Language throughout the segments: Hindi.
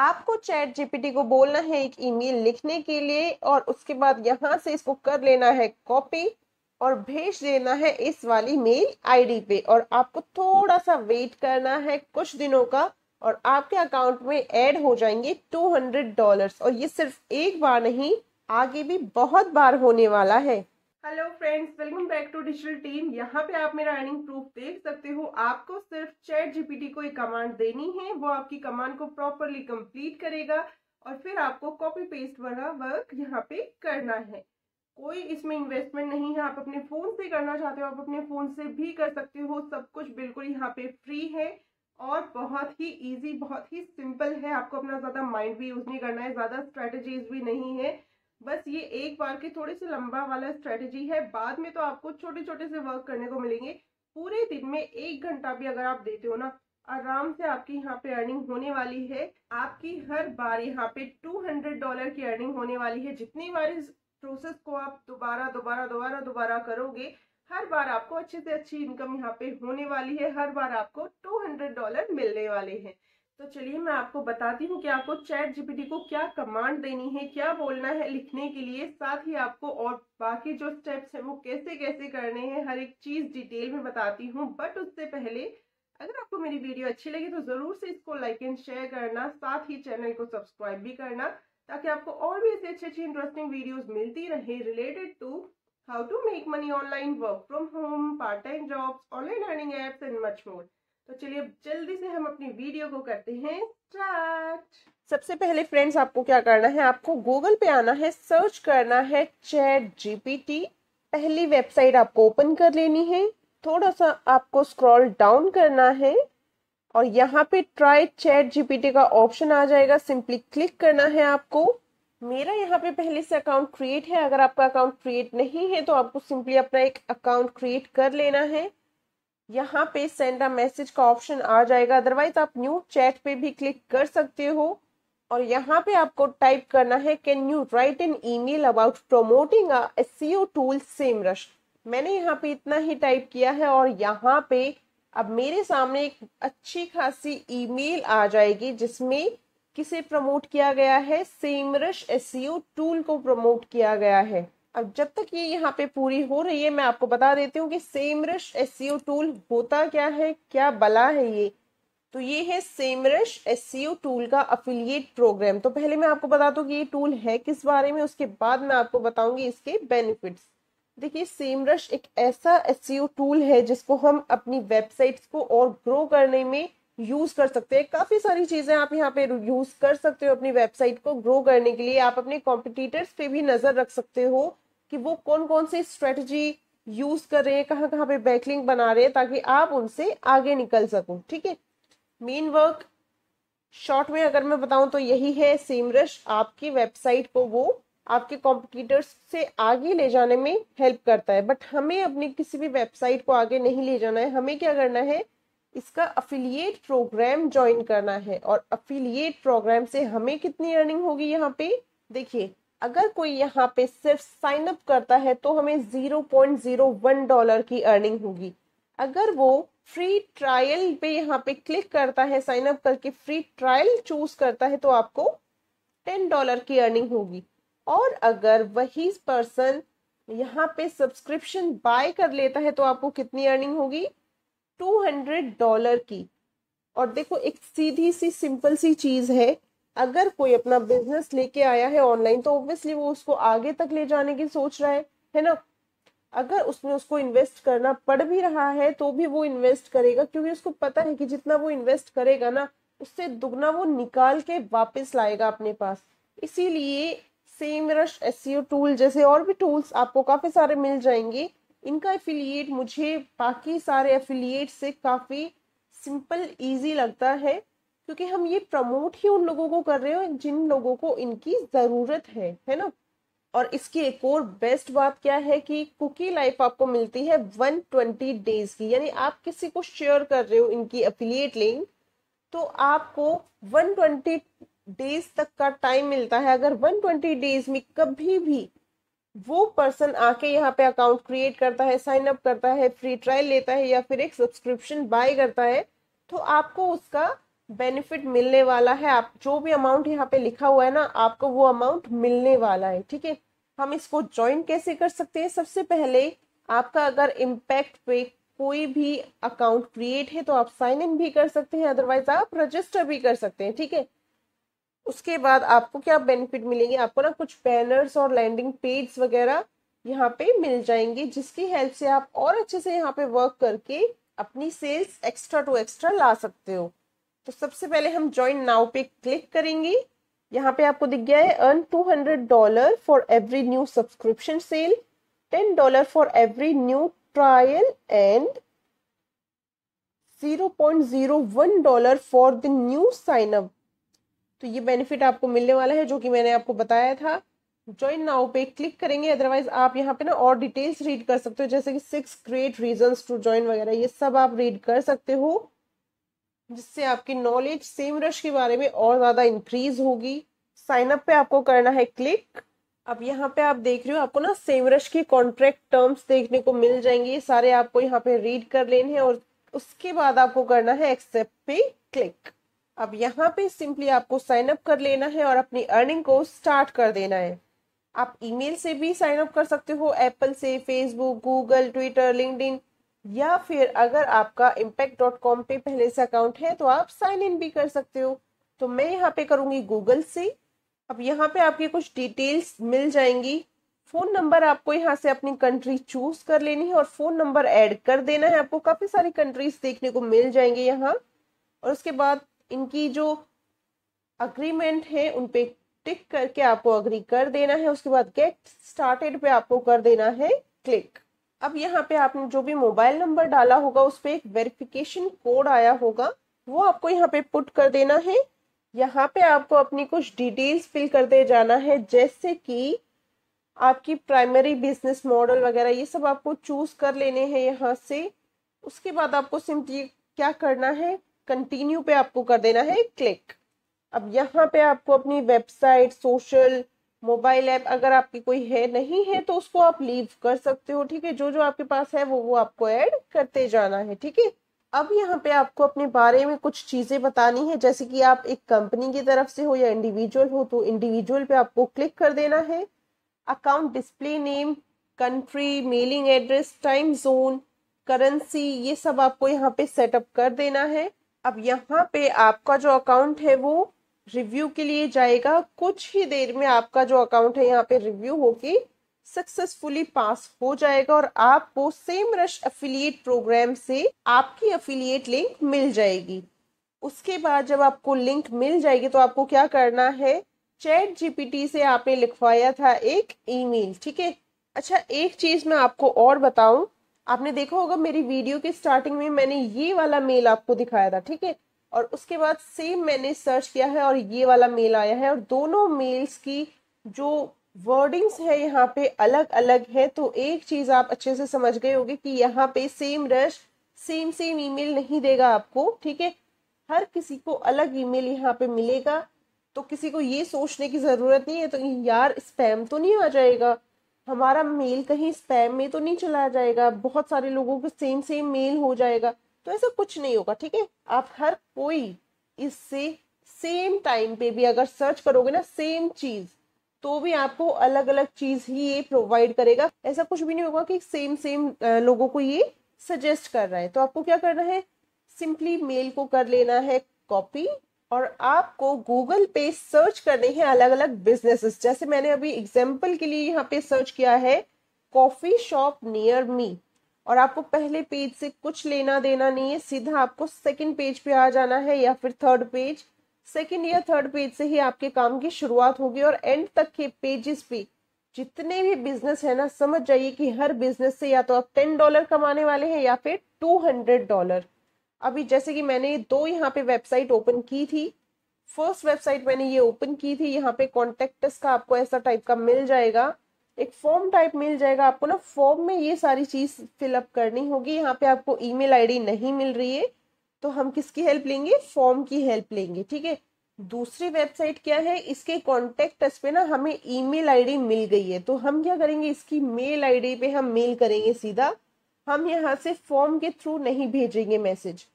आपको चैट जीपीटी को बोलना है एक ईमेल लिखने के लिए और उसके बाद यहाँ से इसको कर लेना है कॉपी और भेज देना है इस वाली मेल आईडी पे और आपको थोड़ा सा वेट करना है कुछ दिनों का और आपके अकाउंट में ऐड हो जाएंगे टू हंड्रेड डॉलर्स और ये सिर्फ एक बार नहीं आगे भी बहुत बार होने वाला है hello friends welcome back to digital team यहाँ पे आप मेरा अर्निंग प्रूफ देख सकते हो आपको सिर्फ चैट जीपीटी को एक कमांड देनी है वो आपकी कमांड को प्रॉपरली कंप्लीट करेगा और फिर आपको कॉपी पेस्ट वाला वर्क यहाँ पे करना है कोई इसमें इन्वेस्टमेंट नहीं है आप अपने फ़ोन से करना चाहते हो आप अपने फ़ोन से भी कर सकते हो सब कुछ बिल्कुल यहाँ पे फ्री है और बहुत ही ईजी बहुत ही सिंपल है आपको अपना ज़्यादा माइंड भी यूज़ नहीं करना है ज़्यादा स्ट्रेटेजीज भी नहीं है बस ये एक बार के थोड़े से लंबा वाला स्ट्रेटेजी है बाद में तो आपको छोटे छोटे से वर्क करने को मिलेंगे पूरे दिन में एक घंटा भी अगर आप देते हो ना आराम से आपकी यहाँ पे अर्निंग होने वाली है आपकी हर बार यहाँ पे टू हंड्रेड डॉलर की अर्निंग होने वाली है जितनी बार इस प्रोसेस को आप दोबारा दोबारा दोबारा दोबारा करोगे हर बार आपको अच्छे से अच्छी इनकम यहाँ पे होने वाली है हर बार आपको टू हंड्रेड डॉलर मिलने वाले हैं तो चलिए मैं आपको बताती हूँ कि आपको चैट जीपीटी को क्या कमांड देनी है क्या बोलना है लिखने के लिए साथ ही आपको और बाकी जो स्टेप्स हैं वो कैसे कैसे करने हैं हर एक चीज़ डिटेल में बताती हूँ बट उससे पहले अगर आपको मेरी वीडियो अच्छी लगी तो ज़रूर से इसको लाइक एंड शेयर करना साथ ही चैनल को सब्सक्राइब भी करना ताकि आपको और भी ऐसी अच्छी अच्छी इंटरेस्टिंग वीडियोज मिलती रहे related to how to make money online work from home part time jobs online learning apps and much more तो चलिए जल्दी से हम अपनी वीडियो को करते हैं स्टार्ट सबसे पहले फ्रेंड्स आपको क्या करना है आपको गूगल पे आना है सर्च करना है चैट जीपीटी पहली वेबसाइट आपको ओपन कर लेनी है थोड़ा सा आपको स्क्रॉल डाउन करना है और यहाँ पे ट्राई चैट जीपीटी का ऑप्शन आ जाएगा सिंपली क्लिक करना है आपको मेरा यहाँ पे पहले से अकाउंट क्रिएट है अगर आपका अकाउंट क्रिएट नहीं है तो आपको सिंपली अपना एक अकाउंट क्रिएट कर लेना है यहाँ पे सेंड अ मैसेज का ऑप्शन आ जाएगा अदरवाइज आप न्यू चैट पे भी क्लिक कर सकते हो और यहाँ पे आपको टाइप करना है can you write an email about promoting a SEO tool Semrush मैंने यहाँ पे इतना ही टाइप किया है और यहाँ पे अब मेरे सामने एक अच्छी खासी ईमेल आ जाएगी जिसमें किसे प्रमोट किया गया है सेमरश एस टूल को प्रमोट किया गया है अब जब तक ये यहाँ पे पूरी हो रही है मैं आपको बता देती हूँ कि सेमरश एस टूल होता क्या है क्या बला है ये तो ये है सेमरश एस टूल का अफिलियट प्रोग्राम तो पहले मैं आपको बता दूँ कि ये टूल है किस बारे में उसके बाद मैं आपको बताऊंगी इसके बेनिफिट्स देखिए सेमरश एक ऐसा एस टूल e है जिसको हम अपनी वेबसाइट्स को और ग्रो करने में यूज कर सकते हैं काफी सारी चीजें आप यहाँ पे यूज कर सकते हो अपनी वेबसाइट को ग्रो करने के लिए आप अपने कॉम्पिटिटर्स पे भी नजर रख सकते हो कि वो कौन कौन सी स्ट्रेटजी यूज कर रहे हैं कहाँ कहाँ पे बैकलिंग बना रहे हैं ताकि आप उनसे आगे निकल सको ठीक है मेन वर्क शॉर्ट में अगर मैं बताऊं तो यही है सेमरश आपकी वेबसाइट को वो आपके कॉम्पिटिटर्स से आगे ले जाने में हेल्प करता है बट हमें अपनी किसी भी वेबसाइट को आगे नहीं ले जाना है हमें क्या करना है इसका अफिलिएट प्रोग्राम ज्वाइन करना है और अफिलिएट प्रोग्राम से हमें कितनी अर्निंग होगी यहाँ पे देखिए अगर कोई यहाँ पे सिर्फ साइन अप करता है तो हमें zero point zero one dollar की अर्निंग होगी अगर वो फ्री ट्रायल पे यहाँ पे क्लिक करता है साइन अप करके फ्री ट्रायल चूज करता है तो आपको टेन डॉलर की अर्निंग होगी और अगर वही पर्सन यहाँ पे सब्सक्रिप्शन बाय कर लेता है तो आपको कितनी अर्निंग होगी टू हंड्रेड डॉलर की और देखो एक सीधी सी सिंपल सी चीज़ है अगर कोई अपना बिजनेस लेके आया है ऑनलाइन तो ऑब्वियसली वो उसको आगे तक ले जाने की सोच रहा है है ना अगर उसमें उसको इन्वेस्ट करना पड़ भी रहा है तो भी वो इन्वेस्ट करेगा क्योंकि उसको पता है कि जितना वो इन्वेस्ट करेगा ना उससे दुगना वो निकाल के वापस लाएगा अपने पास इसीलिए सेम रश एस टूल जैसे और भी टूल्स आपको काफ़ी सारे मिल जाएंगे इनका एफिलिएट मुझे बाकी सारे एफिलिएट से काफ़ी सिंपल इजी लगता है क्योंकि हम ये प्रमोट ही उन लोगों को कर रहे हो जिन लोगों को इनकी ज़रूरत है है ना और इसकी एक और बेस्ट बात क्या है कि कुकी लाइफ आपको मिलती है 120 डेज की यानी आप किसी को शेयर कर रहे हो इनकी अफिलियट लिंक तो आपको 120 डेज तक का टाइम मिलता है अगर 120 डेज में कभी भी वो पर्सन आके यहाँ पे अकाउंट क्रिएट करता है साइन अप करता है फ्री ट्रायल लेता है या फिर एक सब्सक्रिप्शन बाय करता है तो आपको उसका बेनिफिट मिलने वाला है आप जो भी अमाउंट यहाँ पे लिखा हुआ है ना आपको वो अमाउंट मिलने वाला है ठीक है हम इसको ज्वाइन कैसे कर सकते हैं सबसे पहले आपका अगर इम्पैक्ट पे कोई भी अकाउंट क्रिएट है तो आप साइन इन भी कर सकते हैं अदरवाइज आप रजिस्टर भी कर सकते हैं ठीक है उसके बाद आपको क्या बेनिफिट मिलेंगे आपको ना कुछ बैनर्स और लैंडिंग पेज वगैरह यहाँ पे मिल जाएंगे जिसकी हेल्प से आप और अच्छे से यहाँ पे वर्क करके अपनी सेल्स एक्स्ट्रा टू एक्स्ट्रा ला सकते हो तो सबसे पहले हम ज्वाइन नाउ पे क्लिक करेंगे यहाँ पे आपको दिख गया है earn two hundred dollar for every new subscription sale ten dollar for every new trial and zero point zero one dollar for the new sign up तो ये बेनिफिट आपको मिलने वाला है जो कि मैंने आपको बताया था ज्वाइन नाउ पे क्लिक करेंगे अदरवाइज आप यहाँ पे ना और डिटेल्स रीड कर सकते हो जैसे कि six great reason to join वगैरह ये सब आप रीड कर सकते हो जिससे आपकी नॉलेज सेम रश के बारे में और ज़्यादा इंक्रीज होगी साइन अप पे आपको करना है क्लिक अब यहाँ पे आप देख रहे हो आपको ना सेम रश के कॉन्ट्रैक्ट टर्म्स देखने को मिल जाएंगे सारे आपको यहाँ पे रीड कर लेने हैं और उसके बाद आपको करना है एक्सेप्ट पे क्लिक अब यहाँ पे सिंपली आपको साइन अप कर लेना है और अपनी अर्निंग को स्टार्ट कर देना है आप ईमेल से भी साइन अप कर सकते हो एप्पल से फेसबुक गूगल ट्विटर लिंकड या फिर अगर आपका इम्पैक्ट डॉट कॉम पे पहले से अकाउंट है तो आप साइन इन भी कर सकते हो तो मैं यहाँ पे करूंगी गूगल से अब यहाँ पे आपकी कुछ डिटेल्स मिल जाएंगी फ़ोन नंबर आपको यहाँ से अपनी कंट्री चूज कर लेनी है और फ़ोन नंबर ऐड कर देना है आपको काफ़ी सारी कंट्रीज देखने को मिल जाएंगे यहाँ और उसके बाद इनकी जो अग्रीमेंट है उन पे टिक करके आपको अग्री कर देना है उसके बाद गेट स्टार्टेड पे आपको कर देना है क्लिक अब यहाँ पे आपने जो भी मोबाइल नंबर डाला होगा उस पर एक वेरिफिकेशन कोड आया होगा वो आपको यहाँ पे पुट कर देना है यहाँ पे आपको अपनी कुछ डिटेल्स फिल कर दे जाना है जैसे कि आपकी प्राइमरी बिजनेस मॉडल वगैरह ये सब आपको चूज कर लेने हैं यहाँ से उसके बाद आपको सिंपली क्या करना है कंटिन्यू पे आपको कर देना है क्लिक अब यहाँ पे आपको अपनी वेबसाइट सोशल मोबाइल ऐप अगर आपकी कोई है नहीं है तो उसको आप लीव कर सकते हो ठीक है जो जो आपके पास है वो वो आपको ऐड करते जाना है ठीक है अब यहाँ पे आपको अपने बारे में कुछ चीजें बतानी है जैसे कि आप एक कंपनी की तरफ से हो या इंडिविजुअल हो तो इंडिविजुअल पे आपको क्लिक कर देना है account display name country mailing address time zone currency ये सब आपको यहाँ पे सेटअप कर देना है अब यहाँ पे आपका जो अकाउंट है वो रिव्यू के लिए जाएगा कुछ ही देर में आपका जो अकाउंट है यहाँ पे रिव्यू होके सक्सेसफुली पास हो जाएगा और आपको सेम रश अफिलियट प्रोग्राम से आपकी अफिलियट लिंक मिल जाएगी उसके बाद जब आपको लिंक मिल जाएगी तो आपको क्या करना है चैट जीपीटी से आपने लिखवाया था एक ईमेल ठीक है अच्छा एक चीज मैं आपको और बताऊं आपने देखा होगा मेरी वीडियो के स्टार्टिंग में मैंने ये वाला मेल आपको दिखाया था ठीक है और उसके बाद सेम मैंने सर्च किया है और ये वाला मेल आया है और दोनों मेल्स की जो वर्डिंग्स है यहाँ पे अलग अलग है तो एक चीज आप अच्छे से समझ गए होगे कि यहाँ पे Semrush same same email नहीं देगा आपको ठीक है हर किसी को अलग ईमेल यहाँ पे मिलेगा तो किसी को ये सोचने की ज़रूरत नहीं है तो यार स्पैम तो नहीं आ जाएगा हमारा मेल कहीं स्पैम में तो नहीं चला जाएगा बहुत सारे लोगों को सेम सेम मेल हो जाएगा तो ऐसा कुछ नहीं होगा ठीक है आप हर कोई इससे सेम टाइम पे भी अगर सर्च करोगे ना सेम चीज तो भी आपको अलग अलग चीज ही ये प्रोवाइड करेगा ऐसा कुछ भी नहीं होगा कि सेम सेम लोगों को ये सजेस्ट कर रहा है तो आपको क्या करना है सिंपली मेल को कर लेना है कॉपी और आपको गूगल पे सर्च करने हैं अलग अलग बिजनेसेस जैसे मैंने अभी एग्जाम्पल के लिए यहाँ पे सर्च किया है कॉफी शॉप नियर मी और आपको पहले पेज से कुछ लेना देना नहीं है सीधा आपको सेकंड पेज पे आ जाना है या फिर थर्ड पेज सेकंड या थर्ड पेज से ही आपके काम की शुरुआत होगी और एंड तक के पेजेस पे जितने भी बिजनेस है ना समझ जाइए कि हर बिजनेस से या तो आप टेन डॉलर कमाने वाले हैं या फिर टू हंड्रेड डॉलर अभी जैसे कि मैंने दो यहाँ पे वेबसाइट ओपन की थी फर्स्ट वेबसाइट मैंने ये ओपन की थी यहाँ पे कॉन्टेक्टस का आपको ऐसा टाइप का मिल जाएगा एक फॉर्म टाइप मिल जाएगा आपको ना फॉर्म में ये सारी चीज़ फिलअप करनी होगी यहाँ पे आपको ईमेल आईडी नहीं मिल रही है तो हम किसकी हेल्प लेंगे फॉर्म की हेल्प लेंगे ठीक है दूसरी वेबसाइट क्या है इसके कॉन्टेक्ट पे ना हमें आई डी मिल गई है तो हम क्या करेंगे इसकी मेल डी पे हम मेल करेंगे सीधा हम यहाँ से फॉर्म के थ्रू नहीं भेजेंगे मैसेज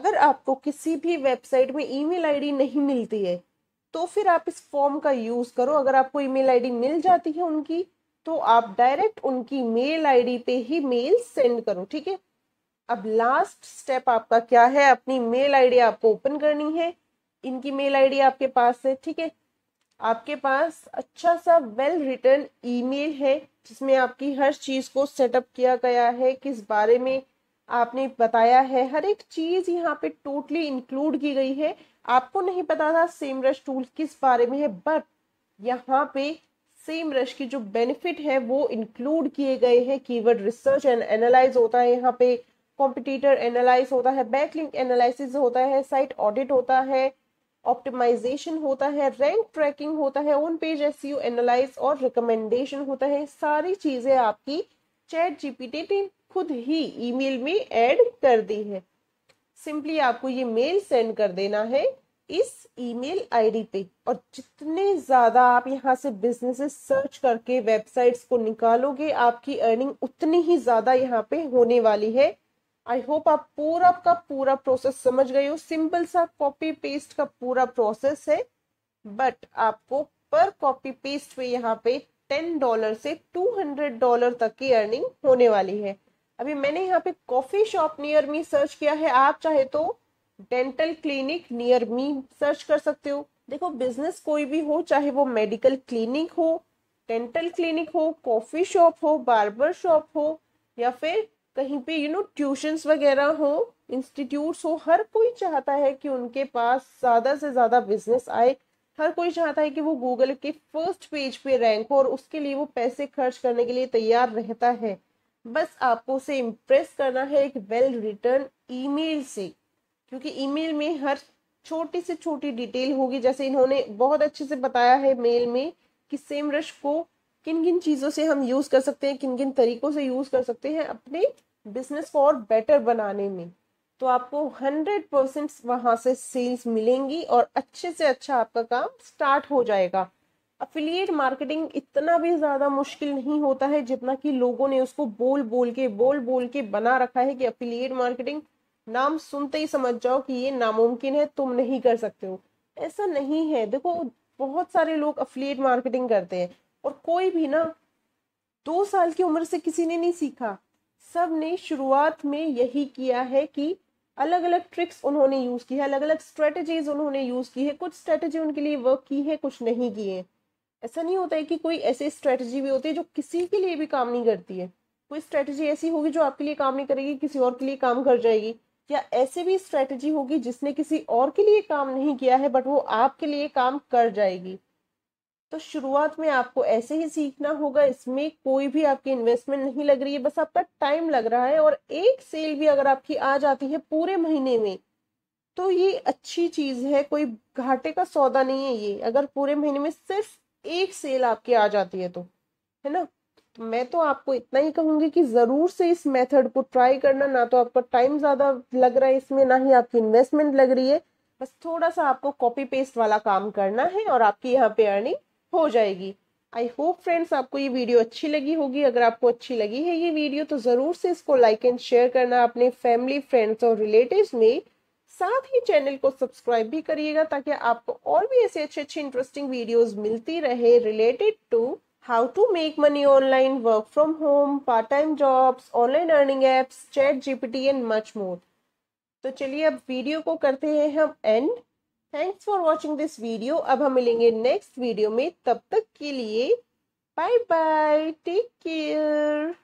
अगर आपको किसी भी वेबसाइट में ईमेल आईडी नहीं मिलती है तो फिर आप इस फॉर्म का यूज करो अगर आपको ईमेल आईडी मिल जाती है उनकी तो आप डायरेक्ट उनकी मेल आईडी पे ही मेल सेंड करो ठीक है अब लास्ट स्टेप आपका क्या है अपनी मेल आईडी आपको ओपन करनी है इनकी मेल आईडी आपके पास है ठीक है आपके पास अच्छा सा वेल रिटर्न ईमेल है जिसमें आपकी हर चीज को सेटअप किया गया है किस बारे में आपने बताया है हर एक चीज यहाँ पे टोटली इंक्लूड की गई है आपको नहीं पता था सेम रश टूल किस बारे में है बट यहाँ पे सेम रश की जो बेनिफिट है वो इंक्लूड किए गए हैं कीवर्ड रिसर्च एंड एनालाइज होता है यहाँ पे कॉम्पिटिटर एनालाइज होता है बैकलिंक एनालिसिस होता है साइट ऑडिट होता है ऑप्टिमाइजेशन होता है रैंक ट्रैकिंग होता है ऑन पेज एस एनालाइज और रिकमेंडेशन होता है सारी चीजें आपकी चैट जीपीटी ने खुद ही ईमेल में ऐड कर दी है सिंपली आपको ये मेल सेंड कर देना है इस ईमेल आईडी पे और जितने ज़्यादा आप यहाँ से बिजनेसेस सर्च करके वेबसाइट्स को निकालोगे आपकी अर्निंग उतनी ही ज़्यादा यहाँ पे होने वाली है आई होप आप पूरा का पूरा प्रोसेस समझ गए हो सिंपल सा कॉपी पेस्ट का पूरा प्रोसेस है बट आपको पर कॉपी पेस्ट पे यहाँ पे टेन डॉलर से टू हंड्रेड डॉलर तक की अर्निंग होने वाली है अभी मैंने यहाँ पे coffee shop near me search किया है आप चाहे तो dental clinic near me search कर सकते हो देखो बिजनेस कोई भी हो चाहे वो मेडिकल क्लिनिक हो डेंटल क्लिनिक हो कॉफी शॉप हो बार्बर शॉप हो या फिर कहीं पे यू नो ट्यूशंस वगैरह हो इंस्टीट्यूट्स हो हर कोई चाहता है कि उनके पास ज़्यादा से ज़्यादा बिजनेस आए हर कोई चाहता है कि वो गूगल के फर्स्ट पेज पे रैंक हो और उसके लिए वो पैसे खर्च करने के लिए तैयार रहता है बस आपको उसे इम्प्रेस करना है एक वेल रिटर्न ईमेल से क्योंकि ईमेल में हर छोटी से छोटी डिटेल होगी जैसे इन्होंने बहुत अच्छे से बताया है मेल में कि सेम रश को किन किन चीज़ों से हम यूज़ कर सकते हैं किन किन तरीकों से यूज़ कर सकते हैं अपने बिजनेस को और बेटर बनाने में तो आपको हंड्रेड परसेंट वहाँ से सेल्स मिलेंगी और अच्छे से अच्छा आपका काम स्टार्ट हो जाएगा अफिलिएट मार्केटिंग इतना भी ज़्यादा मुश्किल नहीं होता है जितना कि लोगों ने उसको बोल बोल के बोल बोल के बना रखा है कि अफिलिएट मार्केटिंग नाम सुनते ही समझ जाओ कि ये नामुमकिन है तुम नहीं कर सकते हो ऐसा नहीं है देखो बहुत सारे लोग अफिलिएट मार्केटिंग करते हैं और कोई भी ना दो साल की उम्र से किसी ने नहीं सीखा सब ने शुरुआत में यही किया है कि अलग अलग ट्रिक्स उन्होंने यूज़ की है अलग अलग स्ट्रेटजीज उन्होंने यूज़ की है कुछ स्ट्रेटजी उनके लिए वर्क की है कुछ नहीं की है ऐसा नहीं होता है कि कोई ऐसी स्ट्रेटजी भी होती है जो किसी के लिए भी काम नहीं करती है कोई स्ट्रेटजी ऐसी होगी जो आपके लिए काम नहीं करेगी किसी और के लिए काम कर जाएगी या ऐसे भी स्ट्रेटजी होगी जिसने किसी और के लिए काम नहीं किया है बट वो आपके लिए काम कर जाएगी तो शुरुआत में आपको ऐसे ही सीखना होगा इसमें कोई भी आपकी इन्वेस्टमेंट नहीं लग रही है बस आपका टाइम लग रहा है और एक सेल भी अगर आपकी आ जाती है पूरे महीने में तो ये अच्छी चीज है कोई घाटे का सौदा नहीं है ये अगर पूरे महीने में सिर्फ एक सेल आपकी आ जाती है तो है ना तो मैं तो आपको इतना ही कहूंगी कि जरूर से इस मेथड को ट्राई करना ना तो आपका टाइम ज्यादा लग रहा है इसमें ना ही आपकी इन्वेस्टमेंट लग रही है बस थोड़ा सा आपको कॉपी पेस्ट वाला काम करना है और आपकी यहाँ पे अर्निंग हो जाएगी आई होप फ्रेंड्स आपको ये वीडियो अच्छी लगी होगी अगर आपको अच्छी लगी है ये वीडियो तो जरूर से इसको लाइक एंड शेयर करना अपने फैमिली फ्रेंड्स और रिलेटिव्स में साथ ही चैनल को सब्सक्राइब भी करिएगा ताकि आपको और भी ऐसे अच्छे अच्छे इंटरेस्टिंग वीडियोस मिलती रहे related to how to make money online work from home part time jobs online earning apps chat GPT and much more तो चलिए अब वीडियो को करते हैं हम end thanks for watching this video अब हम मिलेंगे नेक्स्ट वीडियो में तब तक के लिए बाय बाय टेक केयर